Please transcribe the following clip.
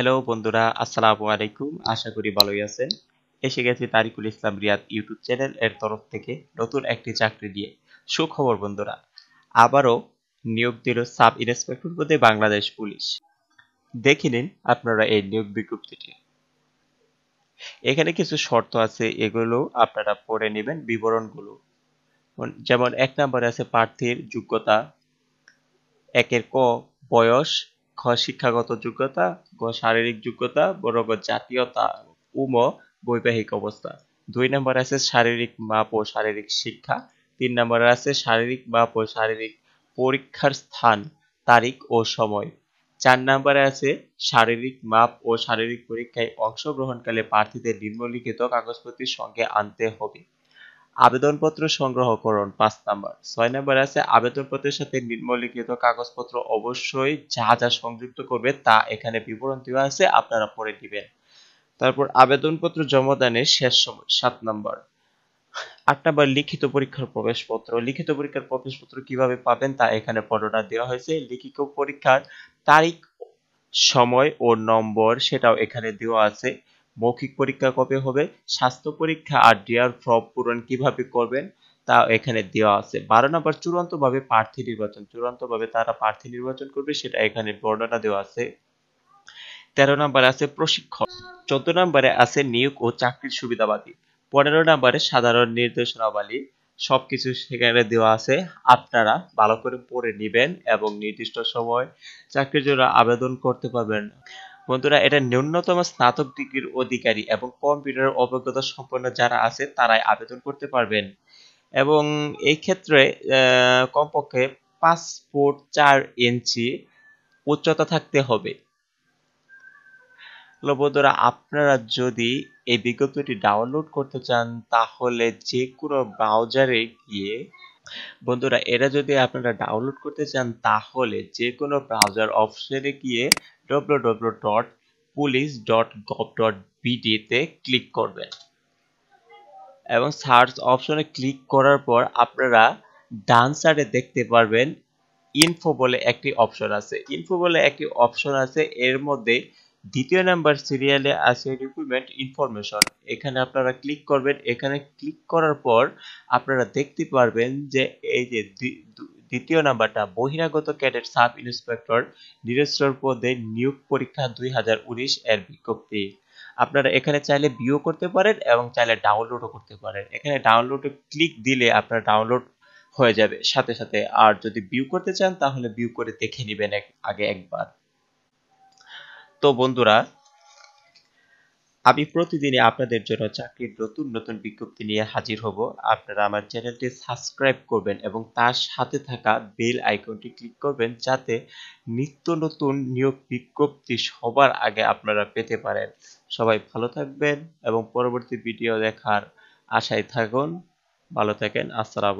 hello বন্ধুরা আসসালামু আলাইকুম আশা করি ভালোই আছেন এসে গেছি তারিকুল ইসলাম রিয়াদ ইউটিউব চ্যানেল এর তরফ থেকে নতুন একটি চাকরি দিয়ে সুখবর বন্ধুরা আবারও নিয়োগ দিল সাব ইন্সপেক্টর পদে বাংলাদেশ পুলিশ দেখে নিন আপনারা এই নিয়োগ বিজ্ঞপ্তিটি এখানে কিছু শর্ত আছে এগুলো আপনারা পড়ে নেবেন বিবরণগুলো যেমন এক নম্বরে আছে প্রার্থীর যোগ্যতা একের ক বয়স খ শিক্ষাগত যোগ্যতা গ শারীরিক যোগ্যতা বড় গ জাতীয়তা উম বৈবাহিক অবস্থা দুই নম্বর আছে শারীরিক মাপ ও শারীরিক শিক্ষা তিন নম্বর আছে শারীরিক মাপ ও শারীরিক পরীক্ষার স্থান তারিখ ও সময় চার নম্বরে আছে শারীরিক মাপ ও শারীরিক পরীক্ষায় অংশগ্রহণকালে প্রার্থীদের নিম্নলিখিত কাগজপত্রের সঙ্গে আনতে হবে আবেদনপত্র সংগ্রহ করুন পাঁচ নাম্বার ছয় নাম্বার আছে আবেদনপত্রের সাথে নিম্নলিখিত কাগজপত্র অবশ্যই যা যা সংযুক্ত করবে তা এখানে বিবরণ দেওয়া আছে আপনারা পরে দিবেন তারপর আবেদনপত্র জমা দানের শেষ সময় সাত নাম্বার আট নাম্বার লিখিত পরীক্ষার প্রবেশপত্র লিখিত পরীক্ষার প্রবেশপত্র কিভাবে পাবেন তা এখানে বর্ণনা দেওয়া হয়েছে লিখিত পরীক্ষার তারিখ সময় ও নম্বর সেটাও এখানে দেওয়া আছে মৌখিক পরীক্ষা কবে হবে স্বাস্থ্য পরীক্ষা আর ডিআর ফর্ম পূরণ কিভাবে করবেন তা এখানে দেওয়া আছে বারো নম্বর চূড়ান্তভাবে প্রার্থী নির্বাচন চূড়ান্তভাবে তারা প্রার্থী নির্বাচন করবে সেটা এখানে বর্ণনা দেওয়া আছে তেরো নম্বরে আছে প্রশিক্ষণ চোদ্দ নম্বরে আছে নিয়োগ ও চাকরির সুবিধাবাদী পনেরো নম্বরে সাধারণ নির্দেশনাবলী সব কিছু সেখানে দেওয়া আছে আপনারা ভালো করে পড়ে নেবেন এবং নির্দিষ্ট সময় চাকরির জন্য আবেদন করতে পারবেন বন্ধুরা এটা ন্যূনতম স্নাতক ডিগ্রির অধিকারী এবং কম্পিউটার অভিজ্ঞতা সম্পন্ন যারা আছে তারাই আবেদন করতে পারবেন এবং এই ক্ষেত্রে কমপক্ষে পাঁচ ফুট চার ইঞ্চি উচ্চতা থাকতে হবে বন্ধুরা আপনারা যদি এই বিজ্ঞপ্তিটি ডাউনলোড করতে চান তাহলে যে কোনো ব্রাউজারে গিয়ে বন্ধুরা এরা যদি আপনারা ডাউনলোড করতে চান তাহলে যে কোনো ব্রাউজার অপশনে গিয়ে www.police.gov.bd তে ক্লিক করবেন এবং সার্চ অপশনে ক্লিক করার পর আপনারা ডান সাইডে দেখতে পারবেন ইনফো বলে একটি অপশন আছে ইনফো বলে একটি অপশন আছে এর মধ্যে দ্বিতীয় নাম্বার সিরিয়ালে আছে রিক্রুটমেন্ট ইনফরমেশন এখানে আপনারা ক্লিক করবেন এখানে ক্লিক করার পর আপনারা দেখতে পারবেন যে এই যে দ্বিতীয় নাম্বারটা বহিরাগত ক্যাডেট সাব ইন্সপেক্টর নিরেশ্বর পদে নিয়োগ পরীক্ষা দুই এর বিজ্ঞপ্তি আপনারা এখানে চাইলে বিও করতে পারেন এবং চাইলে ডাউনলোডও করতে পারেন এখানে ডাউনলোডে ক্লিক দিলে আপনার ডাউনলোড হয়ে যাবে সাথে সাথে আর যদি বিউ করতে চান তাহলে বিউ করে দেখে নেবেন আগে একবার তো বন্ধুরা আমি প্রতিদিনই আপনাদের জন্য চাকরির নতুন নতুন বিজ্ঞপ্তি নিয়ে হাজির হব আপনারা আমার চ্যানেলটি সাবস্ক্রাইব করবেন এবং তার সাথে থাকা বেল আইকনটি ক্লিক করবেন যাতে নিত্য নতুন নিয়োগ বিজ্ঞপ্তি সবার আগে আপনারা পেতে পারেন সবাই ভালো থাকবেন এবং পরবর্তী ভিডিও দেখার আশায় থাকুন ভালো থাকেন আসসালাম